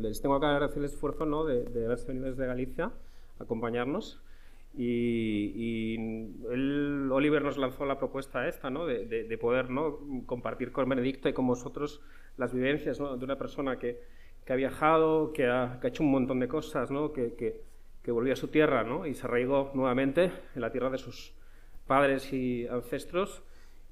les tengo que agradecer el esfuerzo ¿no? de, de haberse venido desde Galicia a acompañarnos. Y, y Oliver nos lanzó la propuesta esta, ¿no? de, poder ¿no? compartir con Benedicto y con vosotros las vivencias de una persona que, que ha viajado, que ha, hecho un montón de cosas, que, que, volvió a su tierra y se arraigó nuevamente en la tierra de sus padres y ancestros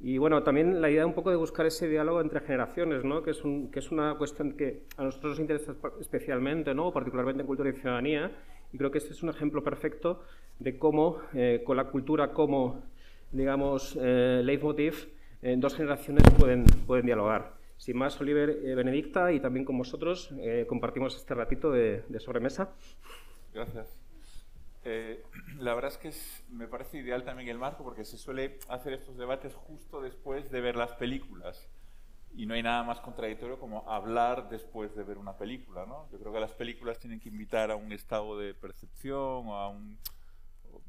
y bueno, también la idea un poco de buscar ese diálogo entre generaciones, ¿no? que, es un, que es una cuestión que a nosotros nos interesa especialmente, ¿no? particularmente en cultura y ciudadanía, y creo que este es un ejemplo perfecto de cómo, eh, con la cultura como, digamos, eh, leitmotiv, en eh, dos generaciones pueden, pueden dialogar. Sin más, Oliver Benedicta, y también con vosotros compartimos este ratito de, de sobremesa. Gracias. Eh, la verdad es que me parece ideal también el marco porque se suele hacer estos debates justo después de ver las películas. Y no hay nada más contradictorio como hablar después de ver una película, ¿no? Yo creo que las películas tienen que invitar a un estado de percepción o a un...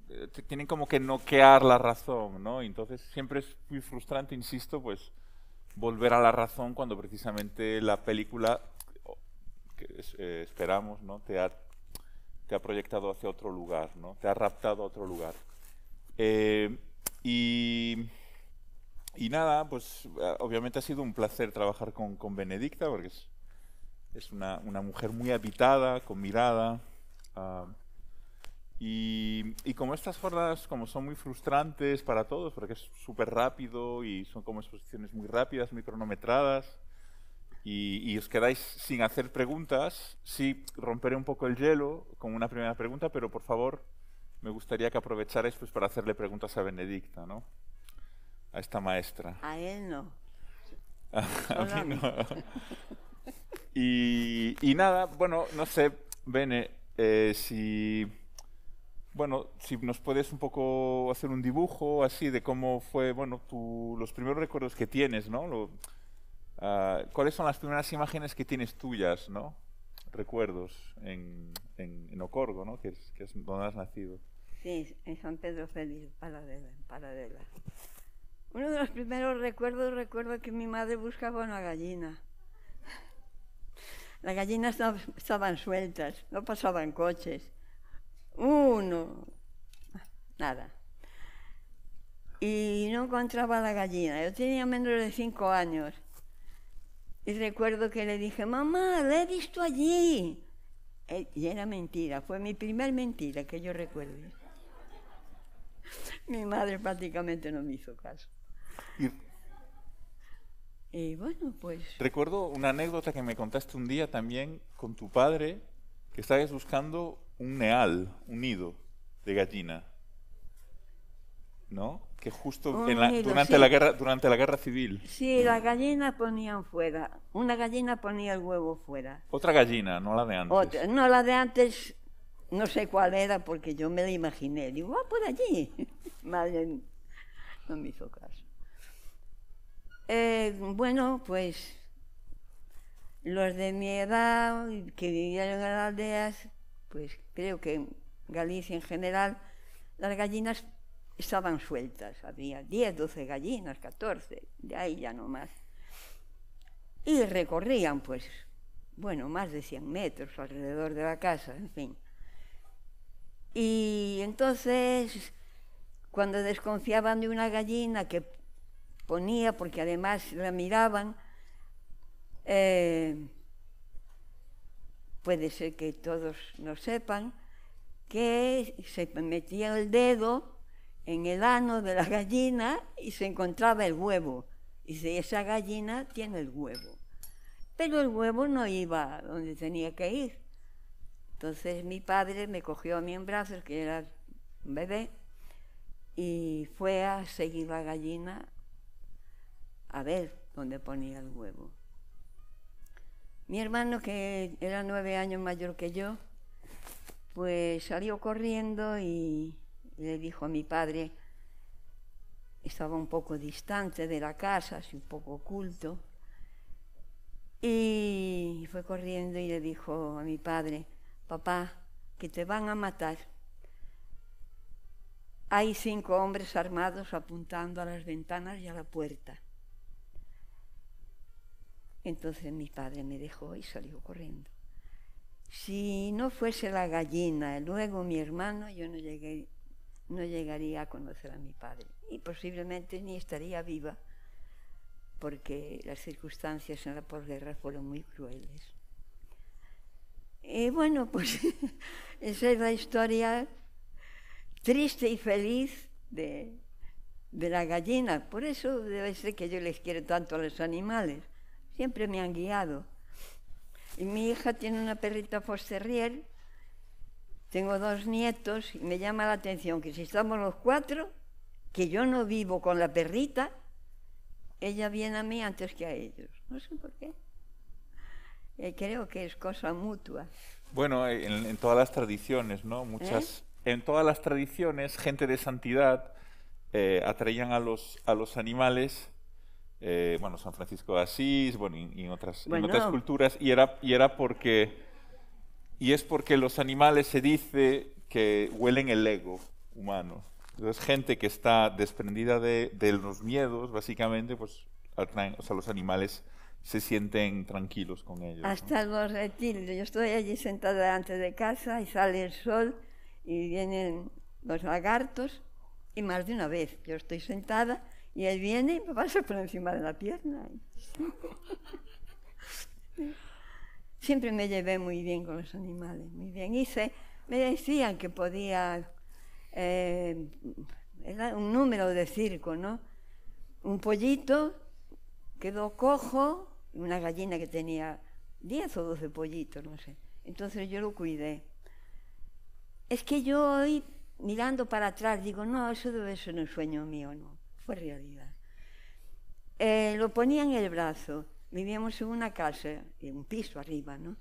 Eh, tienen como que noquear la razón, ¿no? entonces siempre es muy frustrante, insisto, pues volver a la razón cuando precisamente la película que eh, esperamos, ¿no? Te ha te ha proyectado hacia otro lugar, ¿no? te ha raptado a otro lugar. Eh, y, nada, pues eh, obviamente ha sido un placer trabajar con, con Benedicta, porque es, es una, una, mujer muy habitada, con mirada. Ah, y, y, como estas jornadas como son muy frustrantes para todos, porque es súper rápido y son como exposiciones muy rápidas, muy cronometradas, y, os quedáis sin hacer preguntas. Sí, romperé un poco el hielo con una primera pregunta, pero por favor, me gustaría que aprovecharais pues, para hacerle preguntas a Benedicta, ¿no? A esta maestra. A él no. a mí no. y, nada, bueno, no sé, Bene, eh, si. Bueno, si nos puedes un poco hacer un dibujo así de cómo fue, bueno, los primeros recuerdos que tienes, ¿no? Ah, ¿Cuáles son las primeras imágenes que tienes tuyas, ¿no? recuerdos en, Ocorgo, ¿no? que, es, donde has nacido? Sí, en San Pedro Feliz, en Paradela. Uno de los primeros recuerdos, recuerdo que mi madre buscaba una gallina. Las gallinas no, estaban sueltas, no pasaban coches. Uno, nada. Y no encontraba la gallina. Yo tenía menos de cinco años. Y recuerdo que le dije, mamá, lo he visto allí. Eh, y era mentira, fue mi primer mentira que yo recuerdo. mi madre prácticamente no me hizo caso. y bueno, pues... Recuerdo una anécdota que me contaste un día también con tu padre, que estabas buscando un neal, un nido de gallina. ¿no? Que justo durante, la guerra, durante la guerra civil. Sí, las gallinas ponían fuera. Una gallina ponía el huevo fuera. Otra gallina, no la de antes. No, la de antes no sé cuál era porque yo me la imaginé. Digo, ah, por allí. no me hizo caso. Eh, bueno, pues los de mi edad que vivían en las aldeas, pues creo que en Galicia en general, las gallinas estaban sueltas, había 10, 12 gallinas, 14, de ahí ya no más. Y recorrían, pues, bueno, más de 100 metros alrededor de la casa, en fin. Y entonces, cuando desconfiaban de una gallina que ponía, porque además la miraban, eh, puede ser que todos no sepan, que se metía el dedo en el ano de la gallina y se encontraba el huevo. Y si esa gallina tiene el huevo. Pero el huevo no iba donde tenía que ir. Entonces mi padre me cogió a mí en brazos, que era un bebé, y fue a seguir la gallina a ver dónde ponía el huevo. Mi hermano, que era nueve años mayor que yo, pues salió corriendo y le dijo a mi padre, estaba un poco distante de la casa, así un poco oculto, y fue corriendo y le dijo a mi padre, papá, que te van a matar. Hay cinco hombres armados apuntando a las ventanas y a la puerta. Entonces mi padre me dejó y salió corriendo. Si no fuese la gallina, luego mi hermano, yo no llegué, no llegaría a conocer a mi padre y posiblemente ni estaría viva porque las circunstancias en la posguerra fueron muy crueles. Y bueno, pues esa es la historia triste y feliz de, de la gallina. Por eso debe ser que yo les quiero tanto a los animales. Siempre me han guiado. Y mi hija tiene una perrita fosterrier tengo dos nietos y me llama la atención que si estamos los cuatro, que yo no vivo con la perrita, ella viene a mí antes que a ellos. No sé por qué. Eh, creo que es cosa mutua. Bueno, en, todas las tradiciones, ¿no? Muchas, ¿Eh? En todas las tradiciones, gente de santidad eh, atraían a los, a los animales. Eh, bueno, San Francisco de Asís, bueno, y, otras, otras culturas, y era, y era porque y es porque los animales se dice que huelen el ego humano. Entonces, gente que está desprendida de, los miedos, básicamente, pues o sea, los animales se sienten tranquilos con ellos. Hasta los reptiles. Yo estoy allí sentada antes de casa y sale el sol y vienen los lagartos y más de una vez yo estoy sentada y él viene y me pasa por encima de la pierna. siempre me llevé muy bien con los animales, muy bien. se me decían que podía, eh, era un número de circo, ¿no? Un pollito quedó cojo, una gallina que tenía 10 o 12 pollitos, no sé. Entonces yo lo cuidé. Es que yo hoy, mirando para atrás, digo, no, eso debe ser un sueño mío, no, fue realidad. Eh, lo ponía en el brazo Vivíamos en una casa, en un piso arriba, ¿no?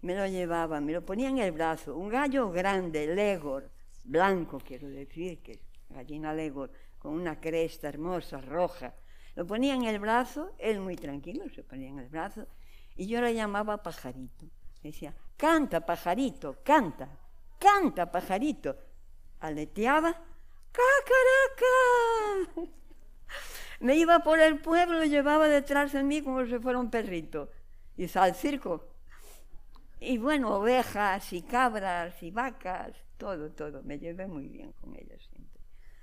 Me lo llevaba, me lo ponía en el brazo, un gallo grande, legor, blanco quiero decir, que gallina legor, con una cresta hermosa, roja. Lo ponía en el brazo, él muy tranquilo se ponía en el brazo, y yo lo llamaba pajarito. Decía, canta pajarito, canta, canta pajarito. Aleteaba, cacaraca. Me iba por el pueblo llevaba detrás de mí como si fuera un perrito. Y al circo. Y bueno, ovejas y cabras y vacas, todo, todo. Me llevé muy bien con ellas siempre.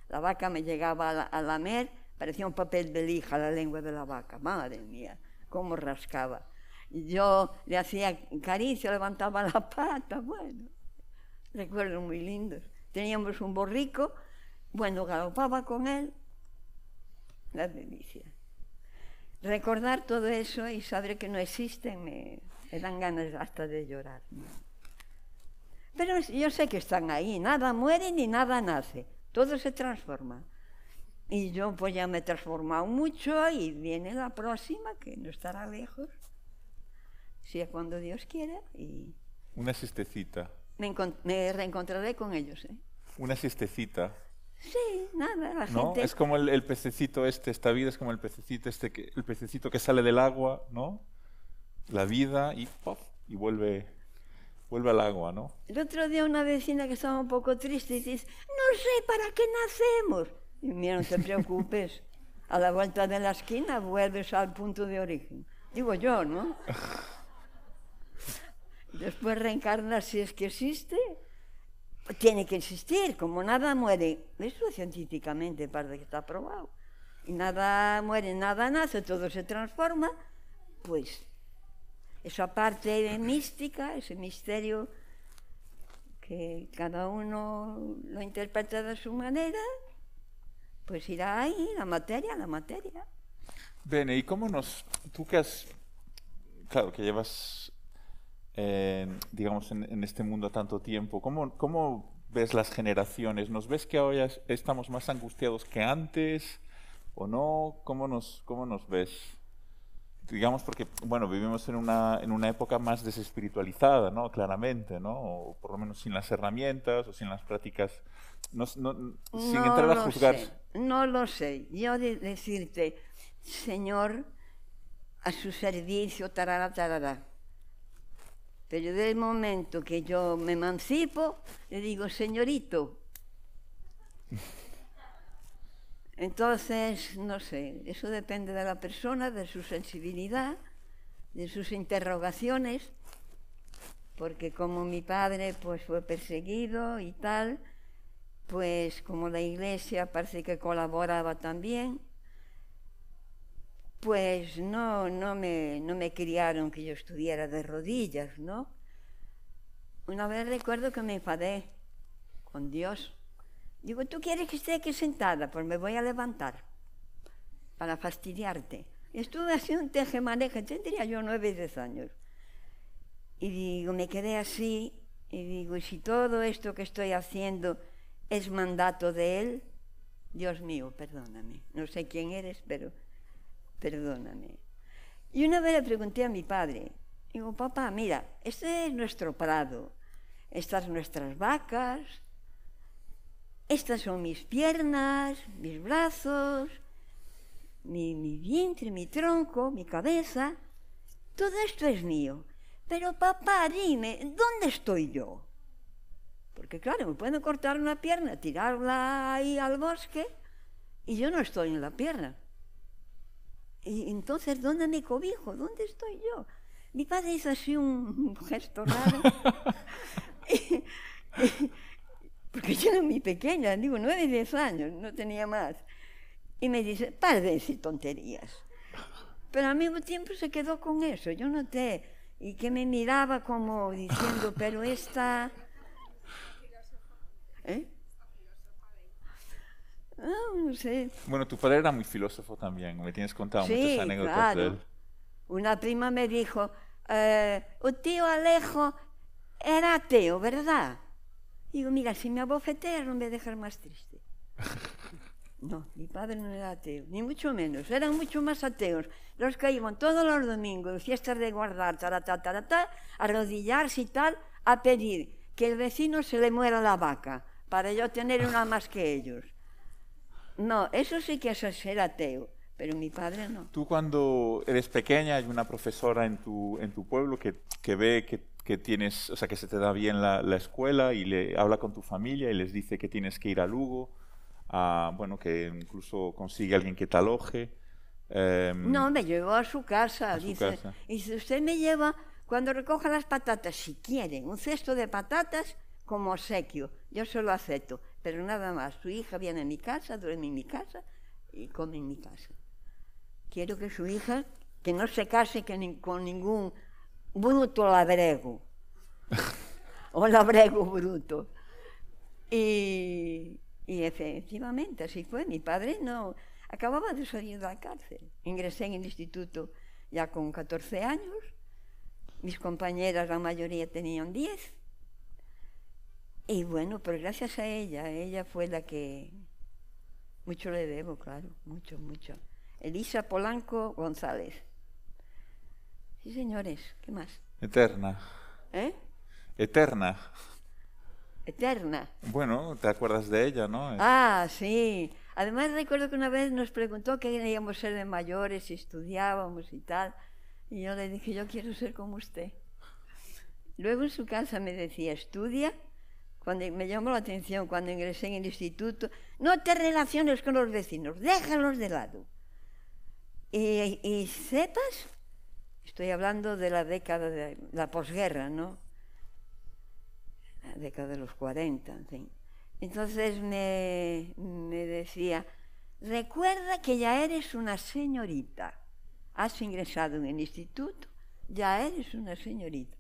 La vaca me llegaba a, lamer, parecía un papel de lija la lengua de la vaca. Madre mía, cómo rascaba. Y Yo le hacía caricia, levantaba la pata, bueno. Recuerdo muy lindos. Teníamos un borrico, bueno, galopaba con él la delicia. Recordar todo eso y saber que no existen me, dan ganas hasta de llorar. Pero yo sé que están ahí, nada muere ni nada nace, todo se transforma. Y yo pues ya me he transformado mucho y viene la próxima, que no estará lejos, si es cuando Dios quiera. Y Una siestecita. Me, reencontraré con ellos. ¿eh? Una siestecita. Sí, nada, la gente... Es como el, pececito este, esta vida es como el pececito este, que, el pececito que sale del agua, ¿no? La vida y ¡pop! y vuelve, vuelve al agua, ¿no? El otro día una vecina que estaba un poco triste dice, no sé para qué nacemos. Y mira, no te preocupes, a la vuelta de la esquina vuelves al punto de origen. Digo yo, ¿no? Después reencarnas si es que existe tiene que existir, como nada muere, eso científicamente parece que está probado, y nada muere, nada nace, todo se transforma, pues esa parte mística, ese misterio que cada uno lo interpreta de su manera, pues irá ahí, la materia, la materia. Bene, ¿y cómo nos, tú que has, claro, que llevas digamos, en, este mundo tanto tiempo. ¿Cómo, ¿Cómo ves las generaciones? ¿Nos ves que ahora estamos más angustiados que antes o no? ¿Cómo nos, cómo nos ves? Digamos porque, bueno, vivimos en una, en una época más desespiritualizada, ¿no? Claramente, ¿no? O por lo menos sin las herramientas o sin las prácticas, no, sin entrar a juzgar. no lo sé. Yo de decirte, Señor, a su servicio, tarara, tarara pero del momento que yo me emancipo, le digo, señorito. Entonces, no sé, eso depende de la persona, de su sensibilidad, de sus interrogaciones, porque como mi padre pues fue perseguido y tal, pues como la iglesia parece que colaboraba también, pues no, no, me, no me criaron que yo estuviera de rodillas, ¿no? Una vez recuerdo que me enfadé con Dios. Digo, tú quieres que esté aquí sentada, pues me voy a levantar para fastidiarte. Estuve así un tejemaneje, tendría yo nueve, diez años. Y digo, me quedé así y digo, si todo esto que estoy haciendo es mandato de Él, Dios mío, perdóname. No sé quién eres, pero perdóname. Y una vez le pregunté a mi padre, digo, papá, mira, este es nuestro prado, estas nuestras vacas, estas son mis piernas, mis brazos, mi, mi vientre, mi tronco, mi cabeza, todo esto es mío. Pero papá, dime, ¿dónde estoy yo? Porque claro, me pueden cortar una pierna, tirarla ahí al bosque y yo no estoy en la pierna. Y entonces, ¿dónde me cobijo? ¿Dónde estoy yo? Mi padre hizo así un gesto raro. porque yo era muy pequeña, digo, nueve, diez años, no tenía más. Y me dice, padres y tonterías. Pero al mismo tiempo se quedó con eso, yo noté, y que me miraba como diciendo, pero esta... ¿Eh? Ah, bueno, tu padre era muy filósofo también, me tienes contado muchas anécdotas de él. Una prima me dijo, eh, tío Alejo era ateo, ¿verdad? Digo, mira, si me abofetea no me dejar más triste. No, mi padre no era ateo, ni mucho menos. Eran mucho más ateos los que iban todos los domingos, fiestas de guardar, tarata, arrodillarse y tal, a pedir que el vecino se le muera la vaca, para yo tener una más que ellos. No, eso sí que es ser ateo, pero mi padre no. Tú cuando eres pequeña hay una profesora en tu, pueblo que, ve que, tienes, o sea, que se te da bien la, escuela y le habla con tu familia y les dice que tienes que ir a Lugo, bueno, que incluso consigue alguien que te aloje. Em, no, me llevó a su casa. Y dice, dice, usted me lleva cuando recoja las patatas, si quiere, un cesto de patatas como obsequio. Yo solo lo acepto pero nada más. Su hija viene a mi casa, duerme en mi casa y come en mi casa. Quiero que su hija, que no se case con ningún bruto labrego, o labrego bruto. Y, y efectivamente, así fue. Mi padre no... Acababa de salir de la cárcel. Ingresé en el instituto ya con 14 años. Mis compañeras, la mayoría tenían 10. Y bueno, pero gracias a ella, ella fue la que mucho le debo, claro, mucho, mucho. Elisa Polanco González. Sí, señores, ¿qué más? Eterna. ¿Eh? Eterna. Eterna. Bueno, te acuerdas de ella, ¿no? Ah, sí. Además recuerdo que una vez nos preguntó qué queríamos ser de mayores, si estudiábamos y tal. Y yo le dije, yo quiero ser como usted. Luego en su casa me decía, estudia cuando me llamó la atención cuando ingresé en el instituto, no te relaciones con los vecinos, déjalos de lado. Y, sepas, estoy hablando de la década de la posguerra, ¿no? La década de los 40, en fin. Entonces me, me decía, recuerda que ya eres una señorita, has ingresado en el instituto, ya eres una señorita.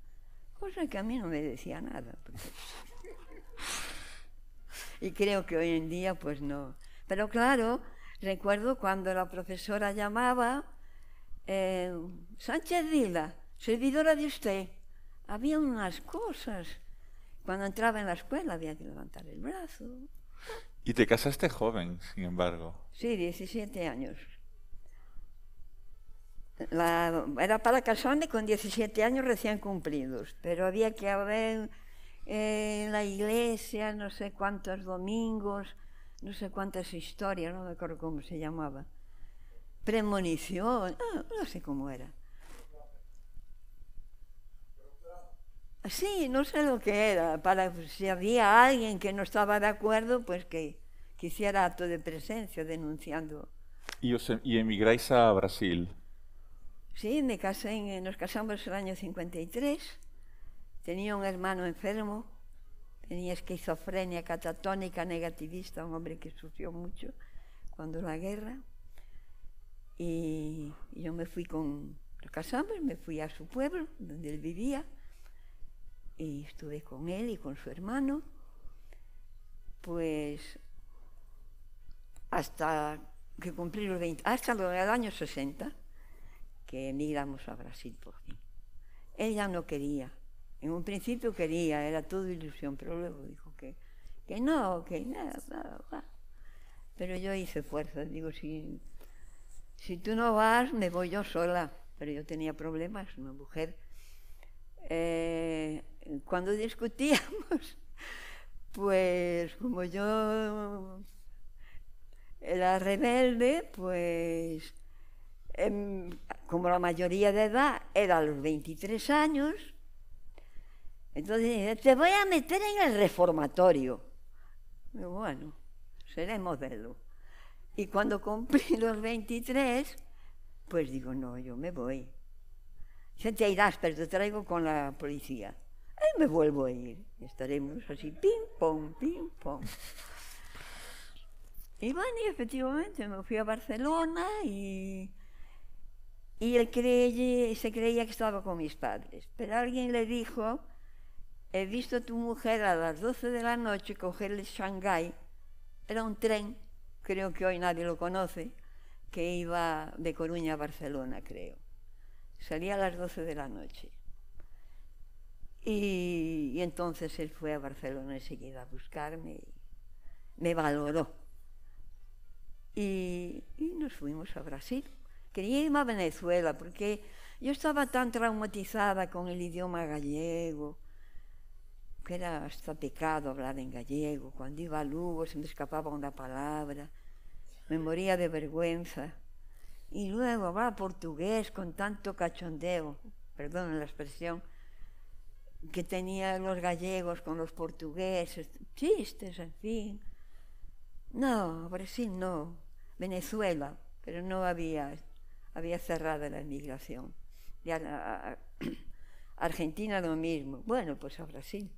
Cosa que a mí no me decía nada. Porque... Y creo que hoy en día, pues no. Pero claro, recuerdo cuando la profesora llamaba, eh, Sánchez Dila, servidora de usted. Había unas cosas. Cuando entraba en la escuela había que levantar el brazo. Y te casaste joven, sin embargo. Sí, 17 años. era para casarme con 17 años recién cumplidos, pero había que haber en la iglesia, no sé cuántos domingos, no sé cuántas historias, no me acuerdo cómo se llamaba. Premonición, no, sé cómo era. Sí, no sé lo que era, para si había alguien que no estaba de acuerdo, pues que quisiera acto de presencia denunciando. ¿Y, os, em, y emigráis a Brasil? Sí, me casé nos casamos en el año 53 Tenía un hermano enfermo, tenía esquizofrenia catatónica negativista, un hombre que sufrió mucho cuando la guerra. Y yo me fui con, los casamos, me fui a su pueblo, donde él vivía, y estuve con él y con su hermano, pues hasta que cumplí los 20, hasta los años 60, que emigramos a Brasil por fin. Él no quería en un principio quería, era todo ilusión, pero luego dijo que, no, que nada, Pero yo hice fuerza. digo, si, si tú no vas, me voy yo sola. Pero yo tenía problemas, una mujer. Eh, cuando discutíamos, pues como yo era rebelde, pues em, como la mayoría de edad era a los 23 años, entonces, eh, te voy a meter en el reformatorio. bueno, seré modelo. Y cuando cumplí los 23, pues digo, no, yo me voy. Ya te irás, pero te traigo con la policía. Y me vuelvo a ir. Estaremos así, pim, pom, pim, pom. Y bueno, y efectivamente me fui a Barcelona y, y él se creía que estaba con mis padres. Pero alguien le dijo he visto a tu mujer a las 12 de la noche cogerle Shanghái. Era un tren, creo que hoy nadie lo conoce, que iba de Coruña a Barcelona, creo. Salía a las 12 de la noche. Y, entonces él fue a Barcelona enseguida a buscarme. Y me valoró. Y, y nos fuimos a Brasil. Quería irme a Venezuela porque yo estaba tan traumatizada con el idioma gallego que era hasta pecado hablar en gallego. Cuando iba a Lugo se me escapaba una palabra, me moría de vergüenza. Y luego hablaba portugués con tanto cachondeo, perdón la expresión, que tenían los gallegos con los portugueses, chistes, en fin. No, Brasil no, Venezuela, pero no había, había cerrado la inmigración. Argentina lo mismo. Bueno, pues a Brasil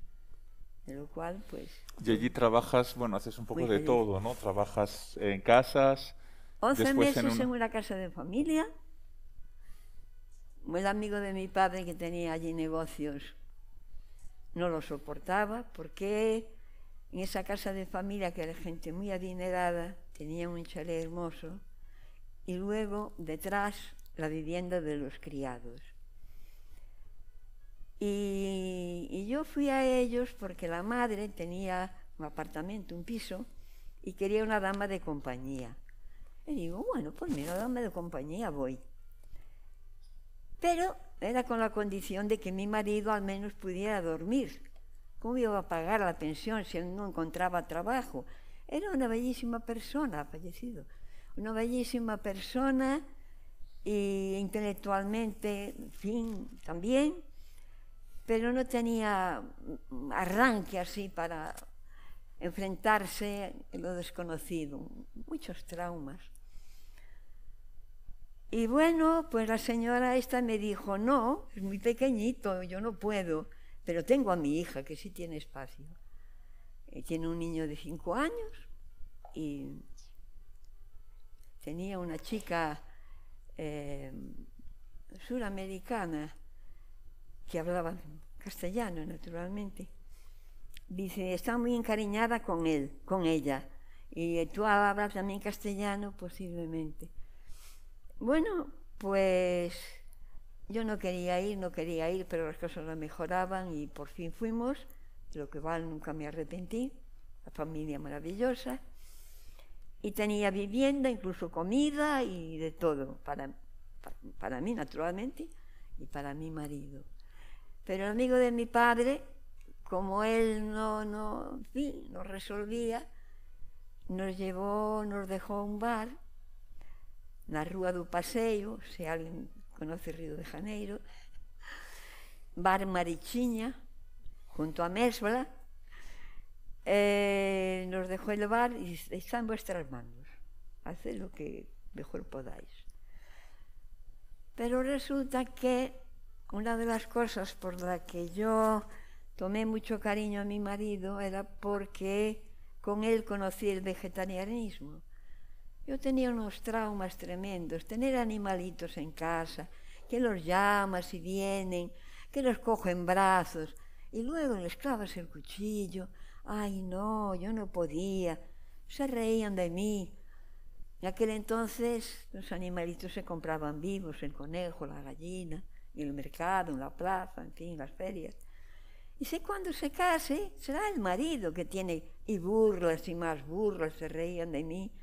de lo cual pues... Y allí trabajas, bueno, haces un poco de todo, ¿no? Trabajas en casas... 11 meses en, una casa de familia. El amigo de mi padre que tenía allí negocios no lo soportaba porque en esa casa de familia que era gente muy adinerada tenía un chalet hermoso y luego detrás la vivienda de los criados. Y yo fui a ellos porque la madre tenía un apartamento, un piso, y quería una dama de compañía. Y digo, bueno, pues mira, dama de compañía voy. Pero era con la condición de que mi marido al menos pudiera dormir. ¿Cómo iba a pagar la pensión si él no encontraba trabajo? Era una bellísima persona, fallecido. Una bellísima persona y intelectualmente, en fin, también pero no tenía arranque así para enfrentarse a lo desconocido, muchos traumas. Y bueno, pues la señora esta me dijo, no, es muy pequeñito, yo no puedo, pero tengo a mi hija que sí tiene espacio. Eh, tiene un niño de cinco años y tenía una chica eh, suramericana que hablaba castellano, naturalmente. Dice, está muy encariñada con él, con ella. Y tú hablas también castellano, posiblemente. Bueno, pues yo no quería ir, no quería ir, pero las cosas no mejoraban y por fin fuimos, lo que va, nunca me arrepentí, la familia maravillosa. Y tenía vivienda, incluso comida y de todo, para, para mí naturalmente y para mi marido. Pero el amigo de mi padre, como él no, no, resolvía, nos llevó, nos dejó un bar la Rúa do Paseo, si alguien conoce Río de Janeiro, Bar Marichiña, junto a Mésbola. Eh, nos dejó el bar y está en vuestras manos. Haced lo que mejor podáis. Pero resulta que una de las cosas por la que yo tomé mucho cariño a mi marido era porque con él conocí el vegetarianismo. Yo tenía unos traumas tremendos, tener animalitos en casa, que los llamas y vienen, que los cojo en brazos y luego les clavas el cuchillo. Ay, no, yo no podía. Se reían de mí. En aquel entonces los animalitos se compraban vivos, el conejo, la gallina en el mercado, en la plaza, en fin, las ferias. Y si cuando se case, será el marido que tiene, y burlas y más burlas se reían de mí.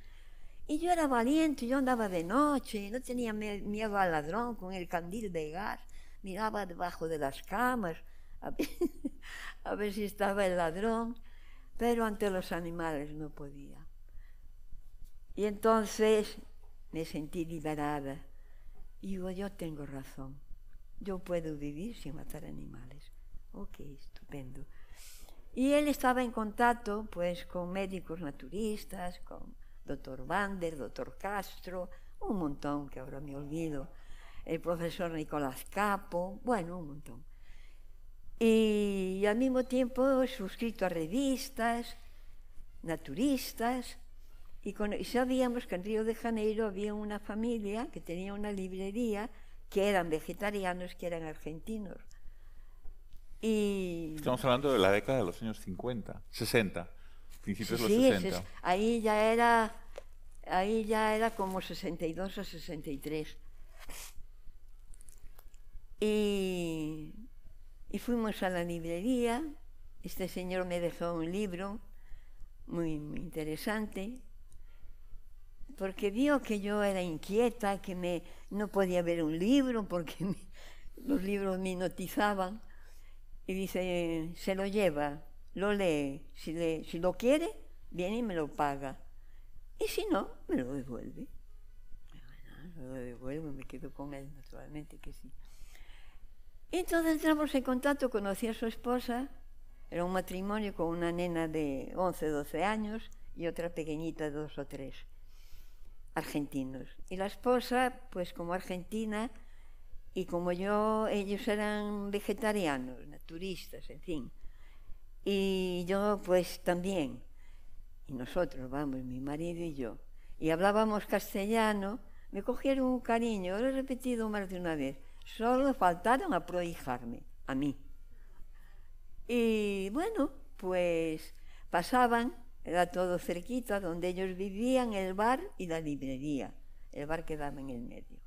Y yo era valiente, yo andaba de noche, no tenía miedo al ladrón con el candil de gas, miraba debajo de las camas a ver si estaba el ladrón, pero ante los animales no podía. Y entonces me sentí liberada. Y digo, yo tengo razón. Yo puedo vivir sin matar animales. Ok, estupendo. Y él estaba en contacto pues con médicos naturistas, con doctor Vander, doctor Castro, un montón que ahora me olvido, el profesor Nicolás Capo, bueno, un montón. Y, al mismo tiempo suscrito a revistas, naturistas, y, y sabíamos que en Río de Janeiro había una familia que tenía una librería que eran vegetarianos, que eran argentinos. Y... Estamos hablando de la década de los años 50, 60, principios de los 60. ahí ya era ahí ya era como 62 o 63. Y, fuimos a la librería, este señor me dejó un libro muy interesante, porque vio que yo era inquieta, que me, no podía ver un libro porque los libros me hipnotizaban. Y dice, se lo lleva, lo lee, si, lo quiere, viene y me lo paga. Y si no, me lo devuelve. lo devuelvo me quedo con él, naturalmente que sí. entonces entramos en contacto, conocí a su esposa, era un matrimonio con una nena de 11, 12 años y otra pequeñita de 2 o 3 argentinos. Y la esposa, pues como argentina, y como yo, ellos eran vegetarianos, naturistas, en fin. Y yo, pues también. Y nosotros, vamos, mi marido y yo. Y hablábamos castellano, me cogieron un cariño, lo he repetido más de una vez. Solo faltaron a prohijarme, a mí. Y bueno, pues pasaban Era todo cerquita donde ellos vivían, el bar y la librería. El bar quedaba en el medio.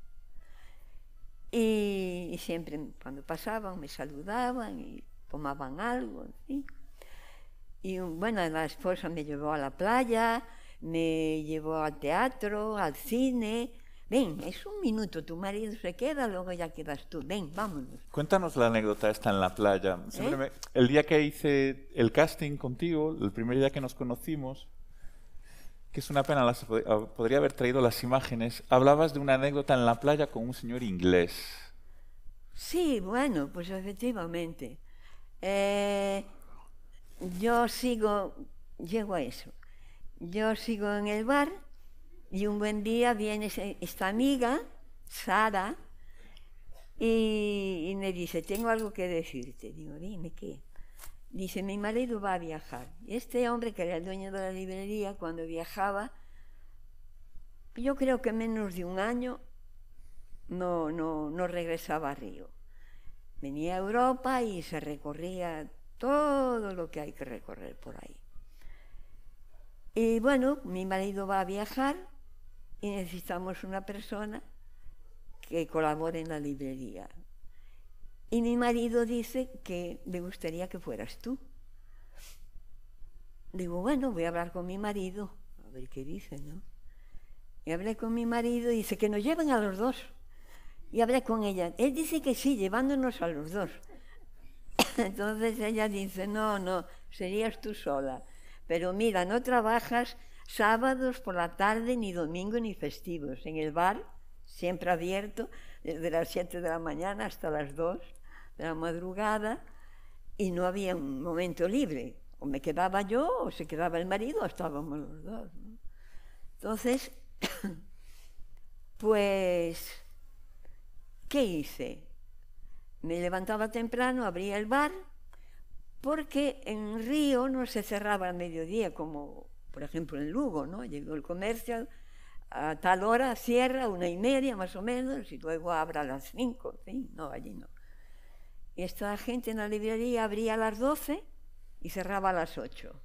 Y, y siempre cuando pasaban me saludaban y tomaban algo, en fin. Y bueno, la esposa me llevó a la playa, me llevó al teatro, al cine, Ven, es un minuto, tu marido se queda, luego ya quedas tú. Ven, vámonos. Cuéntanos la anécdota esta en la playa. ¿Eh? el día que hice el casting contigo, el primer día que nos conocimos, que es una pena, las, ah, podría haber traído las imágenes, hablabas de una anécdota en la playa con un señor inglés. Sí, bueno, pues efectivamente. Eh, yo sigo, llego a eso. Yo sigo en el bar y un buen día viene esta amiga, Sara, y, me dice, tengo algo que decirte. Digo, dime qué. Dice, mi marido va a viajar. Este hombre, que era el dueño de la librería, cuando viajaba, yo creo que menos de un año no, no, no regresaba a Río. Venía a Europa y se recorría todo lo que hay que recorrer por ahí. Y bueno, mi marido va a viajar y necesitamos una persona que colabore en la librería. Y mi marido dice que me gustaría que fueras tú. Digo, bueno, voy a hablar con mi marido, a ver qué dice, ¿no? Y hablé con mi marido y dice que nos lleven a los dos. Y hablé con ella. Él dice que sí, llevándonos a los dos. Entonces ella dice, no, no, serías tú sola. Pero mira, no trabajas sábados por la tarde, ni domingo ni festivos. En el bar, siempre abierto, desde las 7 de la mañana hasta las 2 de la madrugada, y no había un momento libre. O me quedaba yo, o se quedaba el marido, o estábamos los dos. Entonces, pues, ¿qué hice? Me levantaba temprano, abría el bar, porque en Río no se cerraba al mediodía como por ejemplo en Lugo, ¿no? Llegó el comercial, a tal hora, cierra una y media más o menos, y luego abra a las cinco, ¿sí? No, allí no. Y esta gente en la librería abría a las doce y cerraba a las ocho.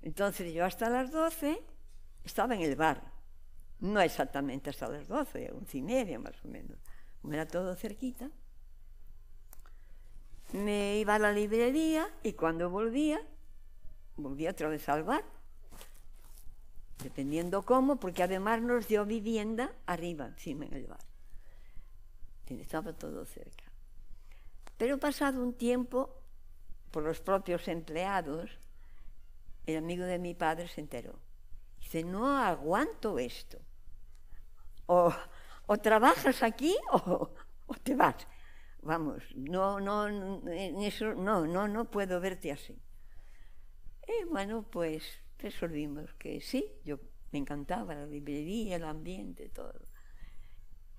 Entonces yo hasta las doce estaba en el bar, no exactamente hasta las doce, once y media más o menos, como era todo cerquita. Me iba a la librería y cuando volvía, volvía otra vez al bar dependiendo cómo, porque además nos dio vivienda arriba, encima en el bar. Estaba todo cerca. Pero pasado un tiempo, por los propios empleados, el amigo de mi padre se enteró. Dice, no aguanto esto. O, trabajas aquí o, te vas. Vamos, no, no, eso, no, no, no puedo verte así. Eh, bueno, pues resolvimos que sí, yo me encantaba la librería, el ambiente, todo.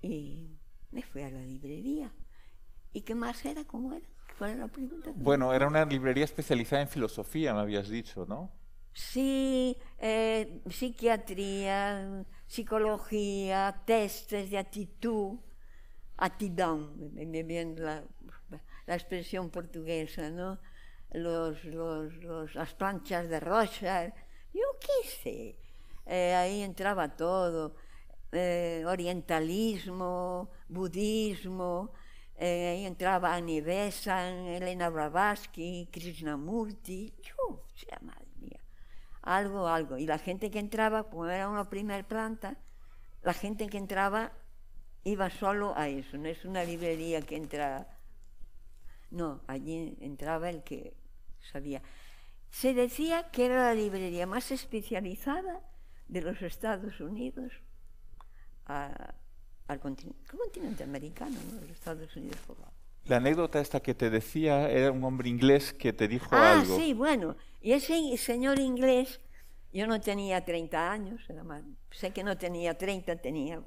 Y me fui a la librería. ¿Y qué más era? ¿Cómo era? ¿Cuál era la pregunta? Bueno, era una librería especializada en filosofía, me habías dicho, ¿no? Sí, eh, psiquiatría, psicología, testes de actitud, atidão, me viene la, la, expresión portuguesa, ¿no? Los, los, los, las planchas de Rochard, qué sé. Eh, ahí entraba todo, eh, orientalismo, budismo, eh, ahí entraba Annie Elena Blavatsky, Krishnamurti, yo, sea madre mía, algo, algo. Y la gente que entraba, como era una primera planta, la gente que entraba iba solo a eso, no es una librería que entra, no, allí entraba el que sabía. Se decía que era la librería más especializada de los Estados Unidos a, al continente, al continente americano, ¿no? los Estados Unidos por favor. La anécdota esta que te decía era un hombre inglés que te dijo ah, algo. Ah, sí, bueno. Y ese señor inglés, yo no tenía 30 años, era más, sé que no tenía 30, tenía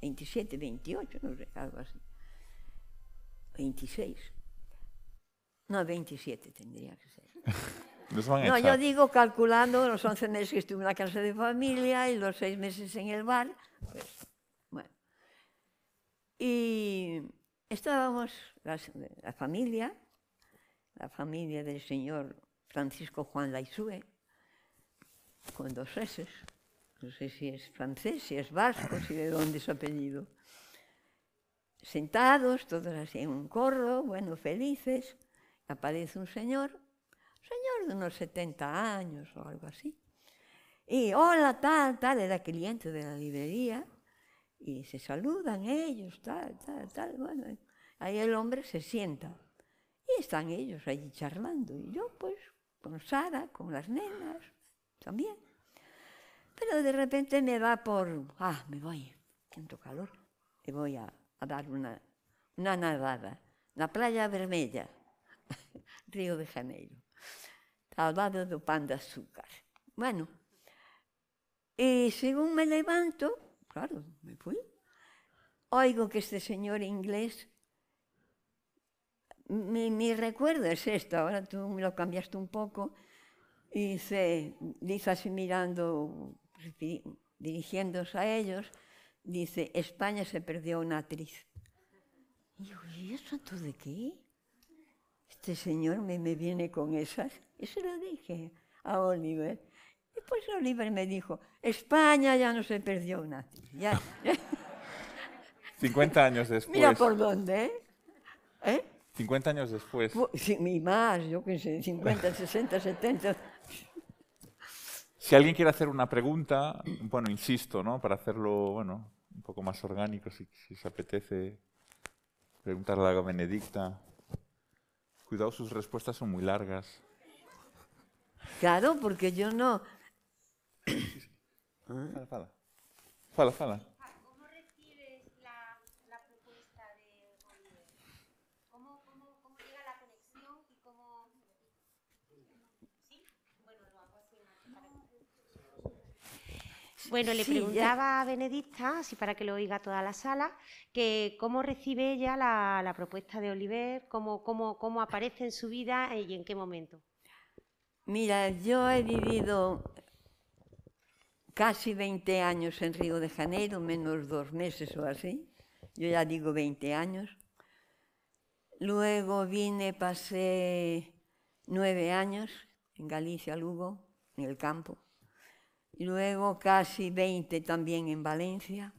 27, 28, no sé, algo así. 26. No, 27 tendría que ser. no, yo digo calculando los 11 meses que estuve en la casa de familia y los 6 meses en el bar. Pues, y estábamos, la familia, la familia del señor Francisco Juan Laizue, con dos S. No sé si es francés, si es vasco, si de dónde es su apellido. Sentados, todos así en un corro, bueno, felices. Aparece un señor señor de unos 70 años o algo así. Y hola, tal, tal, era cliente de la librería, y se saludan ellos, tal, tal, tal. Bueno, ahí el hombre se sienta, y están ellos allí charlando, y yo, pues, con Sara, con las nenas, también. Pero de repente me va por, ah, me voy, siento calor, y voy a, a dar una, una nadada, La Playa Vermella, Río de Janeiro. salvado de pan de azúcar. Bueno, y según me levanto, claro, me fui, oigo que este señor inglés, mi, recuerdo es esto, ahora tú me lo cambiaste un poco, y dice así mirando, dirigiéndose a ellos, dice, España se perdió una actriz. Y yo, ¿y eso tú de qué? Este señor me, me viene con esas. Y se lo dije a Oliver. Después pues Oliver me dijo, España ya no se perdió una. Ya. 50 años después. Mira por dónde, ¿eh? 50 ¿Eh? años después. Sí, y más, yo qué sé, 50, 60, 70. Si alguien quiere hacer una pregunta, bueno, insisto, ¿no? Para hacerlo, bueno, un poco más orgánico, si, si se apetece preguntarle a la Benedicta. Cuidado, sus respuestas son muy largas. Claro, porque yo no. Fala, fala. Fala, ¿Cómo recibes la, propuesta de ¿Cómo, cómo, ¿Cómo llega la conexión y cómo. Sí, bueno, lo hago así para... Bueno, le preguntaba a Benedicta, así para que lo oiga toda la sala, que cómo recibe ella la, la propuesta de Oliver, cómo, cómo, cómo aparece en su vida y en qué momento. Mira, yo he vivido casi 20 años en Río de Janeiro, menos dos meses o así. Yo ya digo 20 años. Luego vine, pasé nueve años en Galicia, Lugo, en el campo. Luego casi 20 también en Valencia.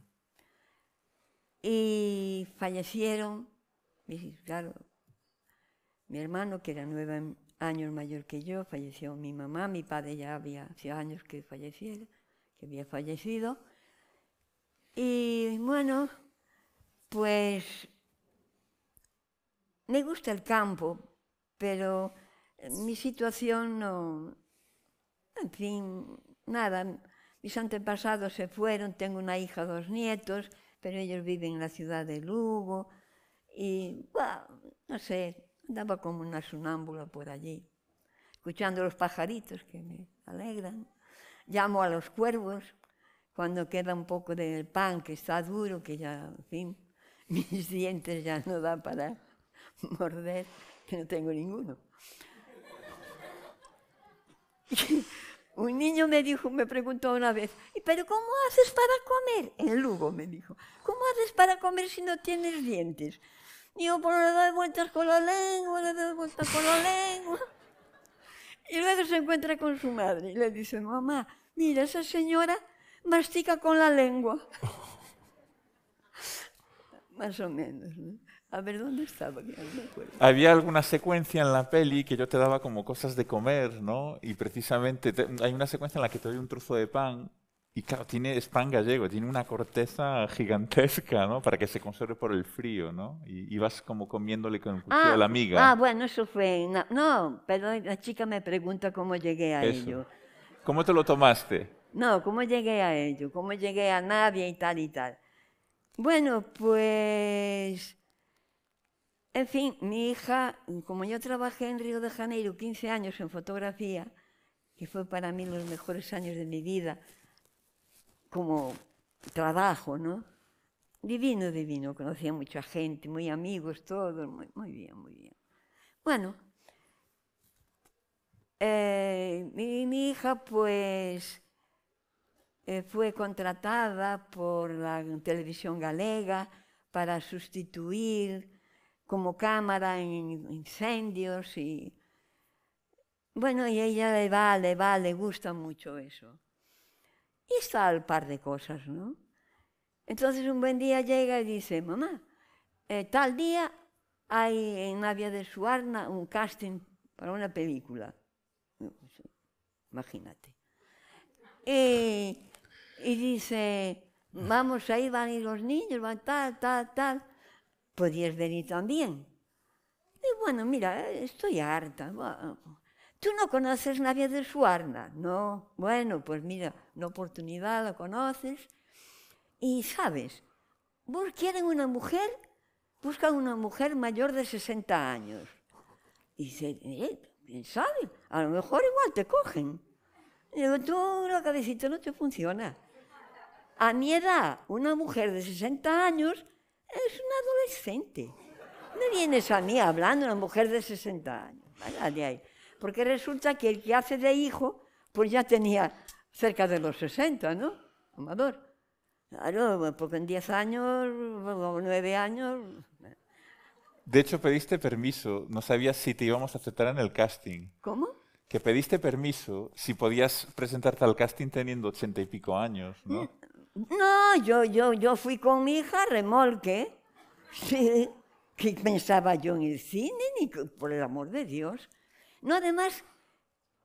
Y fallecieron, claro, mi hermano, que era en años mayor que yo, falleció mi mamá, mi padre ya había hacía años que falleciera, que había fallecido. Y bueno, pues me gusta el campo, pero eh, mi situación no, en fin, nada. Mis antepasados se fueron, tengo una hija, dos nietos, pero ellos viven en la ciudad de Lugo y, bueno, no sé, Andaba como una sonámbula por allí, escuchando los pajaritos que me alegran. Llamo a los cuervos cuando queda un poco del pan que está duro, que ya, en fin, mis dientes ya no da para morder, que no tengo ninguno. un niño me dijo, me preguntó una vez, ¿pero cómo haces para comer? El Lugo me dijo, ¿cómo haces para comer si no tienes dientes? Digo, por le doy vueltas con la lengua, le doy vueltas con la lengua. Y luego se encuentra con su madre y le dice, mamá, mira, esa señora mastica con la lengua. Más o menos. ¿no? A ver, ¿dónde estaba? Había alguna secuencia en la peli que yo te daba como cosas de comer, ¿no? Y precisamente hay una secuencia en la que te doy un trozo de pan y claro, tiene, es pan gallego, tiene una corteza gigantesca, ¿no? Para que se conserve por el frío, ¿no? Y, vas como comiéndole con el cuchillo a ah, la amiga. Ah, bueno, eso fue... No, pero la chica me pregunta cómo llegué a ello. ¿Cómo te lo tomaste? No, cómo llegué a ello, cómo llegué a nadie y tal y tal. Bueno, pues... En fin, mi hija, como yo trabajé en Río de Janeiro 15 años en fotografía, que fue para mí los mejores años de mi vida, como trabajo, ¿no? Divino, divino, conocía mucha gente, muy amigos, todos, muy, bien, muy bien. Bueno, eh, mi, hija pues eh, fue contratada por la televisión galega para sustituir como cámara en incendios y bueno, y a ella le va, le va, le gusta mucho eso y está al par de cosas, ¿no? Entonces un buen día llega y dice, mamá, eh, tal día hay en Navia de Suarna un casting para una película. Pues, imagínate. Y, dice, vamos, ahí van a ir los niños, van tal, tal, tal. ¿Podrías pues, venir también. Y bueno, mira, estoy harta tú no conoces nadie de Suarna, ¿no? Bueno, pues mira, una oportunidad la conoces. Y sabes, vos quieren una mujer, buscan una mujer mayor de 60 años. Y dice, ¿sabes? Eh, sabe, a lo mejor igual te cogen. Y digo, tú la cabecita no te funciona. A mi edad, una mujer de 60 años es una adolescente. No vienes a mí hablando una mujer de 60 años. Vaya de ahí porque resulta que el que hace de hijo, pues ya tenía cerca de los 60, ¿no? Amador. Claro, porque en 10 años o 9 años... De hecho, pediste permiso, no sabías si te íbamos a aceptar en el casting. ¿Cómo? Que pediste permiso si podías presentarte al casting teniendo ochenta y pico años, ¿no? No, yo, yo, yo fui con mi hija remolque. Sí, ¿Qué pensaba yo en el cine? por el amor de Dios. No, además,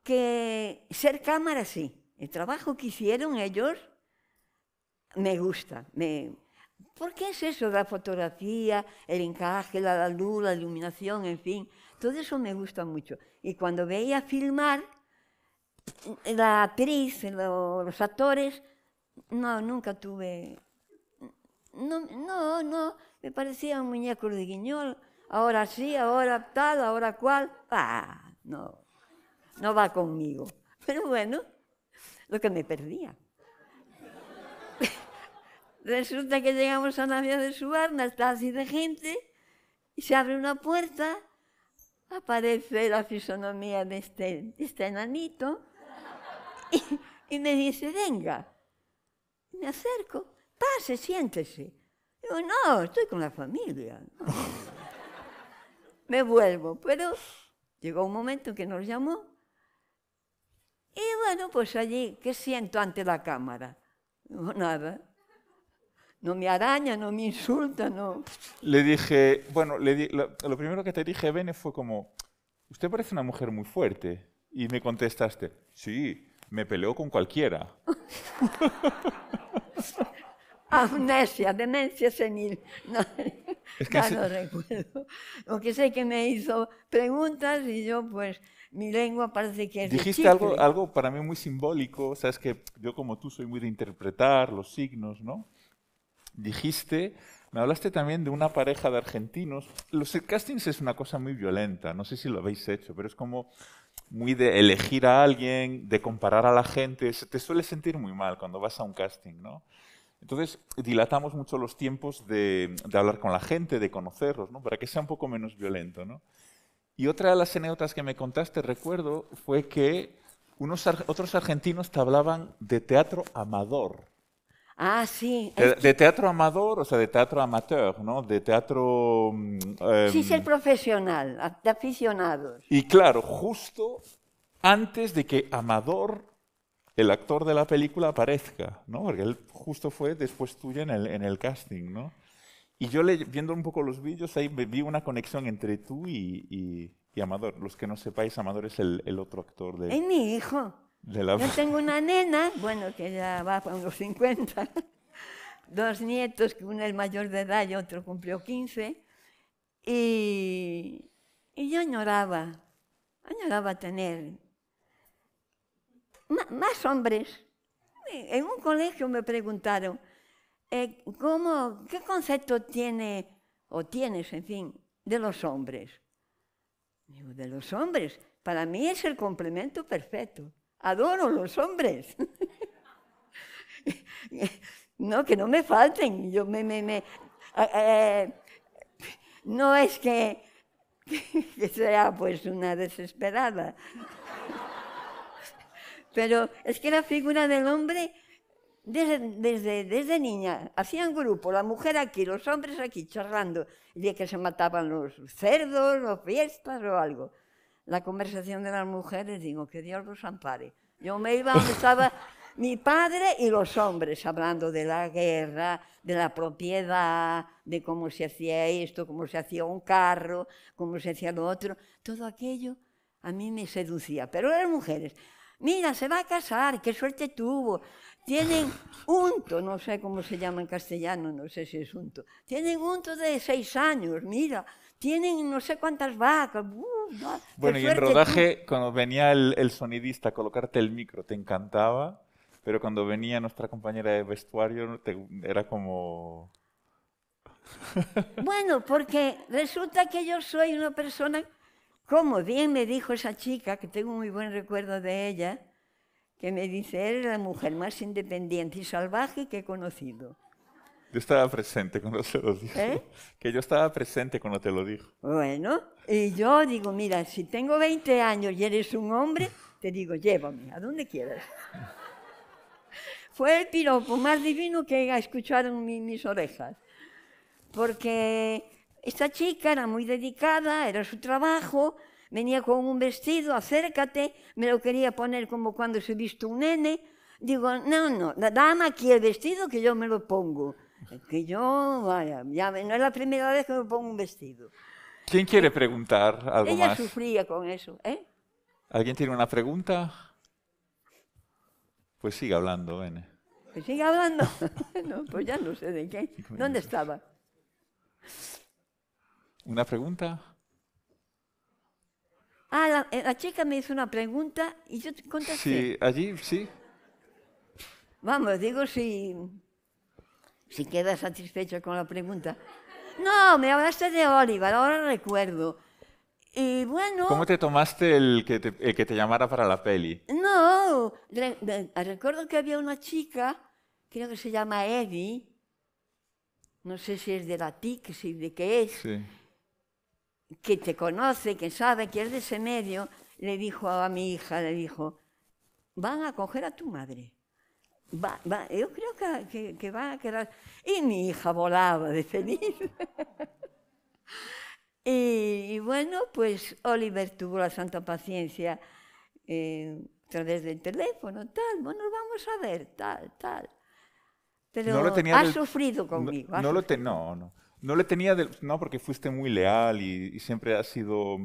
que ser cámara sí. El trabajo que hicieron ellos me gusta. Me... ¿Por qué es eso? La fotografía, el encaje, la, luz, la iluminación, en fin. Todo eso me gusta mucho. Y cuando veía filmar, la actriz, los actores, no, nunca tuve... No, no, me parecía un muñeco de guiñol. Ahora sí, ahora tal, ahora cual. ¡pa! Ah no, no va conmigo. Pero bueno, lo que me perdía. Resulta que llegamos a una vía de Subarna, está así de gente, y se abre una puerta, aparece la fisonomía de este, este enanito, y, me dice, venga. Me acerco, pase, siéntese. Digo, no, estoy con la familia. me vuelvo, pero Llegó un momento que nos llamó y bueno, pues allí, ¿qué siento ante la cámara? No, nada. No me araña, no me insulta, no. Le dije, bueno, lo, primero que te dije, Bene, fue como, usted parece una mujer muy fuerte. Y me contestaste, sí, me peleó con cualquiera. amnesia, demencia senil. No, es que no recuerdo. Lo que sé que me hizo preguntas y yo pues mi lengua parece que es Dijiste algo, algo para mí muy simbólico, Sabes que yo como tú soy muy de interpretar los signos, ¿no? Dijiste, me hablaste también de una pareja de argentinos. Los castings es una cosa muy violenta, no sé si lo habéis hecho, pero es como muy de elegir a alguien, de comparar a la gente. Te suele sentir muy mal cuando vas a un casting, ¿no? Entonces, dilatamos mucho los tiempos de, hablar con la gente, de conocerlos, para que sea un poco menos violento. Y otra de las anécdotas que me contaste, recuerdo, fue que unos otros argentinos te hablaban de teatro amador. Ah, sí. De, teatro amador, o sea, de teatro amateur, ¿no? De teatro... Mm, em, sí, ser el profesional, de aficionados. Y claro, justo antes de que amador el actor de la película aparezca, ¿no? Porque él justo fue después tuyo en el, en el casting, ¿no? Y yo le, viendo un poco los vídeos, ahí vi una conexión entre tú y, y, Amador. Los que no sepáis, Amador es el, otro actor de... Es mi hijo. Yo tengo una nena, bueno, que ya va para unos 50, dos nietos, que uno es mayor de edad y otro cumplió 15, y, y yo añoraba, añoraba tener más hombres. En un colegio me preguntaron, eh, ¿cómo, ¿qué concepto tiene o tienes, en fin, de los hombres? Digo, de los hombres. Para mí es el complemento perfecto. Adoro los hombres. no, que no me falten. Yo me, me, me eh, eh, no es que, que sea pues una desesperada. Pero es que la figura del hombre, desde, desde, desde niña, hacían grupo, la mujer aquí, los hombres aquí, charlando, día que se mataban los cerdos, las fiestas o algo. La conversación de las mujeres, digo, que Dios los ampare. Yo me iba donde estaba mi padre y los hombres, hablando de la guerra, de la propiedad, de cómo se hacía esto, cómo se hacía un carro, cómo se hacía lo otro. Todo aquello a mí me seducía, pero las mujeres. Mira, se va a casar, qué suerte tuvo. Tienen unto, no sé cómo se llama en castellano, no sé si es unto. Tienen unto de seis años, mira. Tienen no sé cuántas vacas. bueno, y en rodaje, cuando venía el, sonidista a colocarte el micro, ¿te encantaba? Pero cuando venía nuestra compañera de vestuario, era como... bueno, porque resulta que yo soy una persona Cómo bien me dijo esa chica, que tengo muy buen recuerdo de ella, que me dice, eres la mujer más independiente y salvaje que he conocido. Yo estaba presente cuando se lo dijo. ¿Eh? Que yo estaba presente cuando te lo dijo. Bueno, y yo digo, mira, si tengo 20 años y eres un hombre, te digo, llévame, a donde quieras. Fue el piropo más divino que he escuchado en mis orejas. Porque esta chica era muy dedicada, era su trabajo, venía con un vestido, acércate, me lo quería poner como cuando se viste un nene. Digo, no, no, dame dama aquí el vestido que yo me lo pongo. Que yo, vaya, ya, no es la primera vez que me pongo un vestido. ¿Quién quiere preguntar algo Ella más? Ella sufría con eso, ¿eh? ¿Alguien tiene una pregunta? Pues sigue hablando, N. sigue hablando. no, pues ya no sé de qué. ¿Dónde estaba? ¿Una pregunta? Ah, eh, la, chica me hizo una pregunta y yo te contesté. Sí, allí, sí. Vamos, digo si, si queda satisfecha con la pregunta. No, me hablaste de Oliver, ahora recuerdo. Y bueno... ¿Cómo te tomaste el que te, llamara para la peli? No, recuerdo que había una chica, creo que se llama Eddie, no sé si es de la TIC, si de qué es, sí que te conoce, que sabe que es de ese medio, le dijo a mi hija, le dijo, van a coger a tu madre. yo creo que, que, va a quedar... Y mi hija volaba de feliz. y, bueno, pues Oliver tuvo la santa paciencia eh, a través del teléfono, tal, bueno, vamos a ver, tal, tal. Pero ha sufrido conmigo. No, Lo no, no. No le tenía, no, porque fuiste muy leal y, siempre has sido,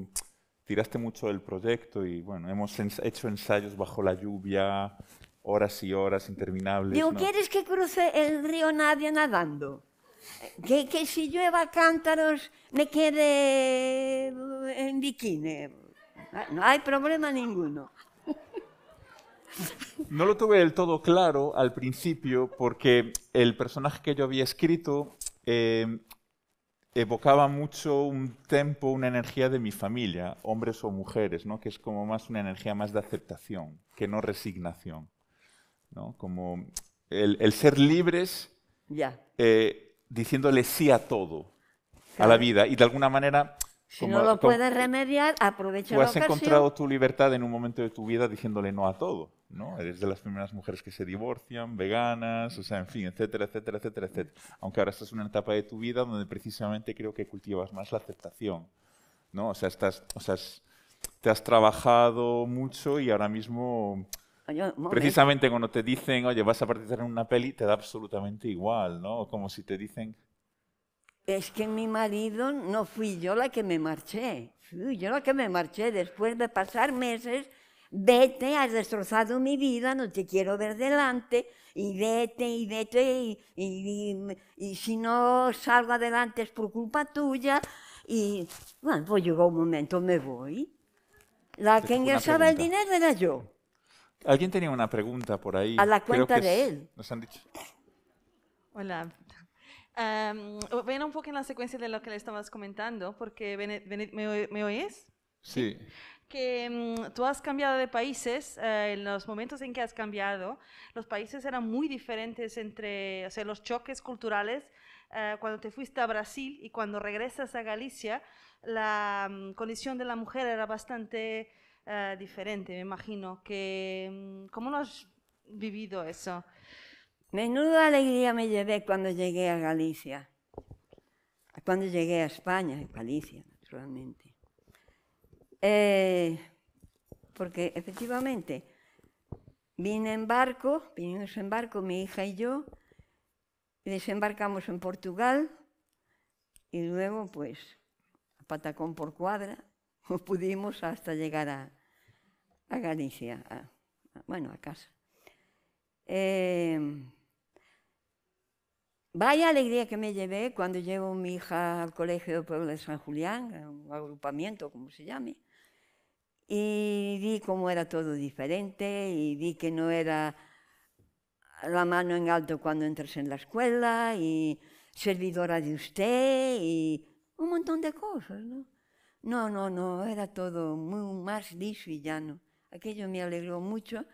tiraste mucho del proyecto y bueno, hemos hecho ensayos bajo la lluvia, horas y horas interminables. Digo, ¿quieres que cruce el río nadie nadando? Que, que si llueva cántaros me quede en bikini. No hay problema ninguno. No lo tuve del todo claro al principio porque el personaje que yo había escrito eh, evocaba mucho un tempo, una energía de mi familia, hombres o mujeres, ¿no? que es como más una energía más de aceptación, que no resignación. ¿no? Como el, ser libres ya. Eh, diciéndole sí a todo, a la vida, y de alguna manera... Si no lo puedes remediar, aprovecha la ocasión. O has encontrado tu libertad en un momento de tu vida diciéndole no a todo. ¿no? de las primeras mujeres que se divorcian, veganas, o sea, en fin, etcétera, etcétera, etcétera, etcétera. Aunque ahora estás en una etapa de tu vida donde precisamente creo que cultivas más la aceptación, ¿no? O sea, estás, o te has trabajado mucho y ahora mismo... precisamente cuando te dicen, oye, vas a participar en una peli, te da absolutamente igual, ¿no? Como si te dicen... Es que mi marido no fui yo la que me marché, fui yo la que me marché después de pasar meses vete, has destrozado mi vida, no te quiero ver delante, y vete, y vete, y, y, si no salgo adelante es por culpa tuya, y bueno, pues llegó un momento, me voy. La que ingresaba el dinero era yo. Alguien tenía una pregunta por ahí. A la cuenta de él. Nos han dicho. Hola. ven un poco en la secuencia de lo que le estabas comentando, porque ¿me, oís? oyes? sí que mm, tú has cambiado de países, eh, en los momentos en que has cambiado, los países eran muy diferentes entre, o sea, los choques culturales. Eh, cuando te fuiste a Brasil y cuando regresas a Galicia, la mm, condición de la mujer era bastante eh, diferente, me imagino. Que, mm, ¿Cómo lo has vivido eso? Menuda alegría me llevé cuando llegué a Galicia, cuando llegué a España, a Galicia, naturalmente. Eh, porque efectivamente vine en barco, vinimos en barco mi hija y yo, desembarcamos en Portugal y luego pues a patacón por cuadra pudimos hasta llegar a, Galicia, bueno, a casa. Eh, vaya alegría que me llevé cuando llevo mi hija al colegio del Pueblo de San Julián, un agrupamiento, como se llame, y vi cómo era todo diferente y vi que no era la mano en alto cuando entras en la escuela y servidora de usted y un montón de cosas, ¿no? No, no, no, era todo muy más liso y llano. Aquello me alegró mucho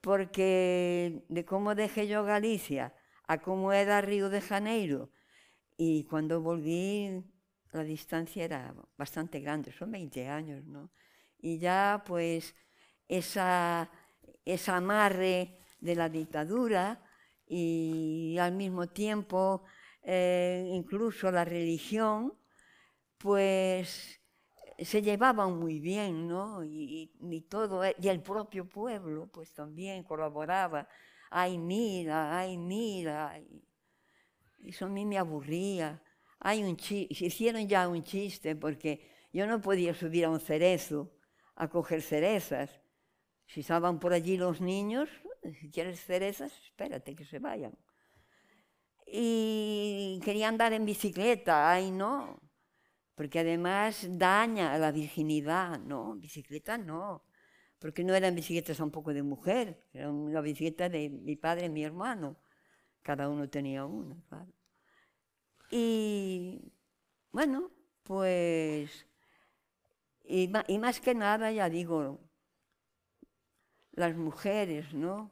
porque de cómo dejé yo Galicia a cómo era Río de Janeiro y cuando volví la distancia era bastante grande, son 20 años, ¿no? y ya pues esa, esa amarre de la dictadura y al mismo tiempo eh, incluso la religión, pues se llevaban muy bien, ¿no? Y, todo, eh, y el propio pueblo, pues también colaboraba. Ay, mira, ay, mira. Eso a mí me aburría. Hay un chiste, hicieron ya un chiste porque yo no podía subir a un cerezo a coger cerezas. Si estaban por allí los niños, si quieres cerezas, espérate que se vayan. Y quería andar en bicicleta, ay no, porque además daña la virginidad, no, bicicleta no, porque no eran bicicletas tampoco de mujer, eran la bicicleta de mi padre y mi hermano, cada uno tenía una, claro. Y bueno, pues y, más que nada, ya digo, las mujeres, ¿no?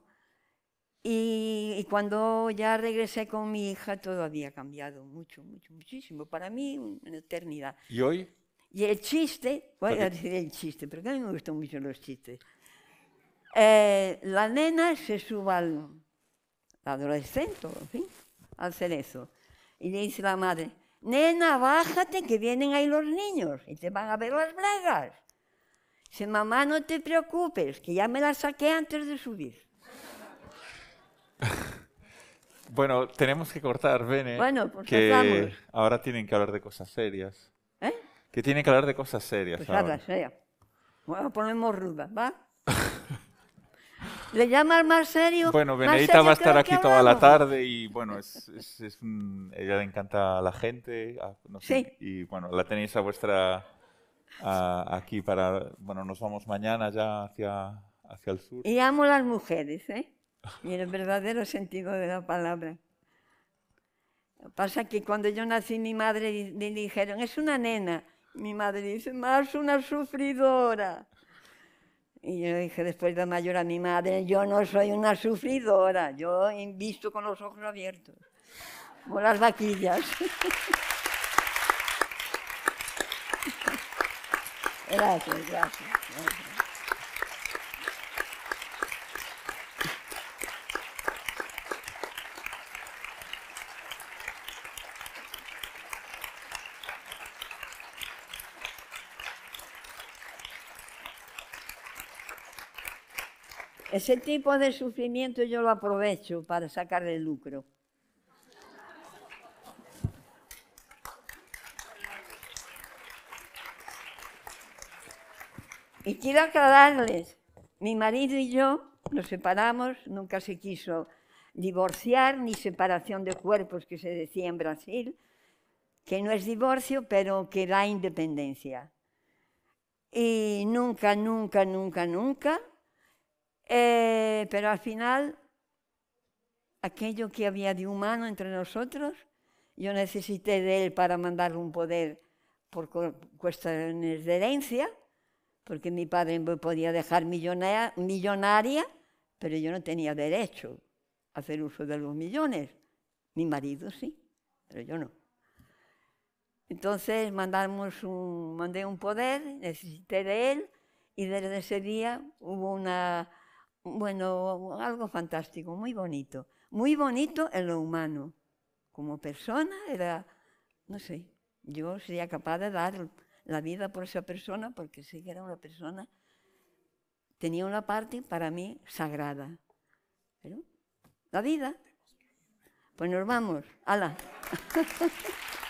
Y, cuando ya regresé con mi hija, todo había cambiado mucho, mucho, muchísimo. Para mí, una eternidad. ¿Y hoy? Y el chiste, voy a decir el chiste, porque a mí me gustan mucho los chistes. Eh, la nena se suba al, adolescente, al cerezo. Y le dice la madre, nena, bájate que vienen ahí los niños y te van a ver las bragas. Dice, mamá, no te preocupes, que ya me las saqué antes de subir. bueno, tenemos que cortar, vene, Bueno, porque que ahora tienen que hablar de cosas serias. ¿Eh? Que tienen que hablar de cosas serias. Pues ahora. Bueno, ponemos ruda, ¿va? ¿Le llamas más serio? Bueno, Benedita va a estar aquí toda la tarde y bueno, es, ella le encanta a la gente. Y bueno, la tenéis a vuestra aquí para... Bueno, nos vamos mañana ya hacia, hacia el sur. Y amo las mujeres, ¿eh? Y el verdadero sentido de la palabra. Pasa que cuando yo nací, mi madre me dijeron, es una nena. Mi madre dice, más una sufridora. Y yo dije después de mayor a mi madre, yo no soy una sufridora, yo invisto con los ojos abiertos, con las vaquillas. gracias. gracias. ese tipo de sufrimiento yo lo aprovecho para sacarle lucro. Y quiero aclararles, mi marido y yo nos separamos, nunca se quiso divorciar ni separación de cuerpos que se decía en Brasil, que no es divorcio, pero que da independencia. Y nunca, nunca, nunca, nunca eh, pero al final, aquello que había de humano entre nosotros, yo necesité de él para mandarle un poder por cuestiones de herencia, porque mi padre me podía dejar millonaria, millonaria, pero yo no tenía derecho a hacer uso de los millones. Mi marido sí, pero yo no. Entonces mandamos un, mandé un poder, necesité de él, y desde ese día hubo una bueno, algo fantástico, muy bonito. Muy bonito en lo humano. Como persona era, no sé, yo sería capaz de dar la vida por esa persona porque sé que era una persona, tenía una parte para mí sagrada. Pero la vida, pues nos vamos, ala.